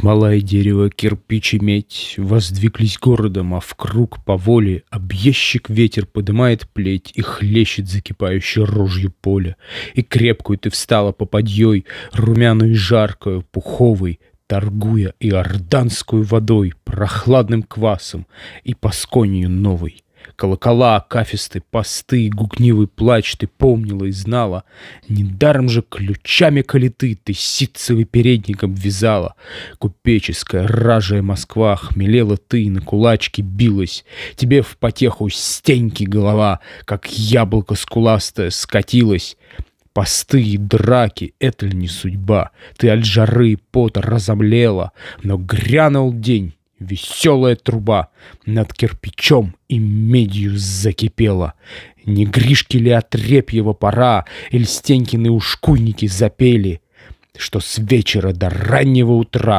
Смола и дерево, кирпич и медь Воздвиглись городом, а в круг по воле Объездчик ветер подымает плеть И хлещет закипающее рожью поле. И крепкую ты встала по попадьей, Румяную и жаркую, пуховой, Торгуя и орданскую водой, Прохладным квасом и пасконью новой — Колокола, кафесты, посты, гугнивый плач ты помнила и знала. Недаром же ключами калиты ты ситцевый передник обвязала. Купеческая, ражая Москва, хмелела ты на кулачки билась. Тебе в потеху стеньки голова, как яблоко скуластое, скатилась. Посты и драки — это ли не судьба? Ты от жары и пота разомлела, но грянул день, Веселая труба над кирпичом и медью закипела. Не Гришки ли отрепьего пора, Эльстенькины ушкуйники запели, Что с вечера до раннего утра